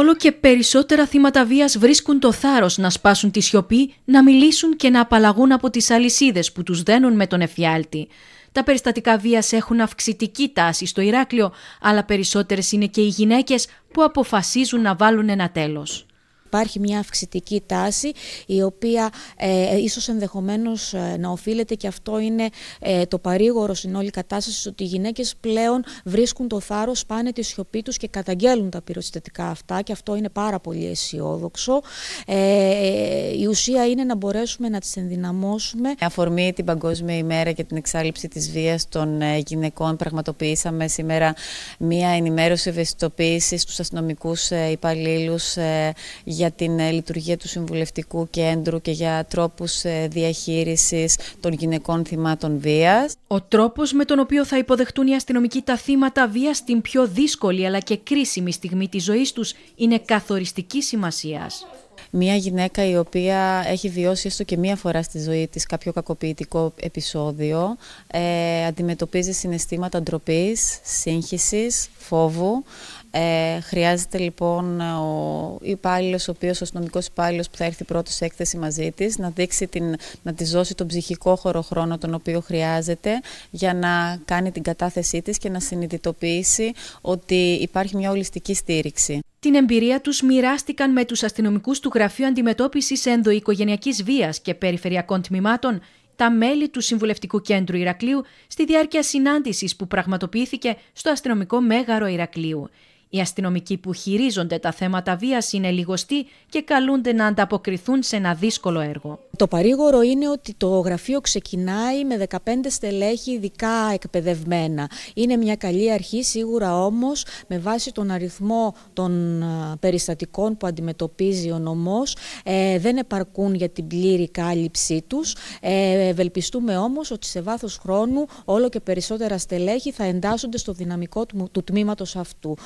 Όλο και περισσότερα θύματα βίας βρίσκουν το θάρρος να σπάσουν τη σιωπή, να μιλήσουν και να απαλλαγούν από τις αλυσίδες που τους δένουν με τον εφιάλτη. Τα περιστατικά βίας έχουν αυξητική τάση στο Ηράκλειο, αλλά περισσότερες είναι και οι γυναίκες που αποφασίζουν να βάλουν ένα τέλος υπάρχει μια αυξητική τάση η οποία ε, ε ίσως ενδεχομένως ε, να οφείλεται και αυτό είναι ε, το παρήγορο στην όλη κατάσταση ότι οι γυναίκες πλέον βρίσκουν το θάρρος, πάνε τη σιωπή τους και καταγγέλουν τα πυροσυστατικά αυτά και αυτό είναι πάρα πολύ αισιόδοξο η ουσία είναι να μπορέσουμε να τις ενδυναμώσουμε. Αφορμή την Παγκόσμια ημέρα για την εξάλληψη της βίας των ε, γυναικών πραγματοποιήσαμε σήμερα μία ενημέρωση ευαισθητοποίησης στους αστυνομικούς ε, υπαλλήλους ε, για την λειτουργία του Συμβουλευτικού Κέντρου και για τρόπους διαχείρισης των γυναικών θυμάτων βίας. Ο τρόπος με τον οποίο θα υποδεχτούν οι αστυνομικοί τα θύματα βίας στην πιο δύσκολη αλλά και κρίσιμη στιγμή της ζωής τους είναι καθοριστικής σημασίας μια γυναίκα η οποία έχει βιώσει έστω και μία φορά στη ζωή της κάποιο κακοποιητικό επεισόδιο, ε, αντιμετωπίζει συναισθήματα ντροπής, σύγχυσης, φόβου, ε, χρειάζεται λοιπόν ο υπάλληλος, ο οποίος ο αστυνομικός υπάλληλος που θα έρθει πρώτος σε έκθεση μαζί της, να, δείξει να της δώσει τον ψυχικό χρόνο τον οποίο χρειάζεται για να κάνει την κατάθεσή της και να συνειδητοποιήσει ότι υπάρχει μια ολιστική στήριξη. Την εμπειρία τους μοιράστηκαν με τους αστυνομικούς του Γραφείου Αντιμετώπισης Ενδοοικογενειακής Βίας και Περιφερειακών Τμήματων, τα μέλη του Συμβουλευτικού Κέντρου Ιρακλείου στη διάρκεια συνάντησης που πραγματοποιήθηκε στο αστυνομικό μέγαρο Ηρακλείου. Οι αστυνομικοί που χειρίζονται τα θέματα βίας είναι λιγοστοί και καλούνται να ανταποκριθούν σε ένα δύσκολο έργο. Το παρήγορο είναι ότι το γραφείο ξεκινάει με 15 στελέχη ειδικά εκπαιδευμένα. Είναι μια καλή αρχή, σίγουρα όμως με βάση τον αριθμό των περιστατικών που αντιμετωπίζει ο νομός, ε, δεν επαρκούν για την πλήρη κάλυψή τους. Ε, ευελπιστούμε όμως ότι σε βάθος χρόνου όλο και περισσότερα στελέχη θα εντάσσονται στο δυναμικό του, του τμήματος αυτού.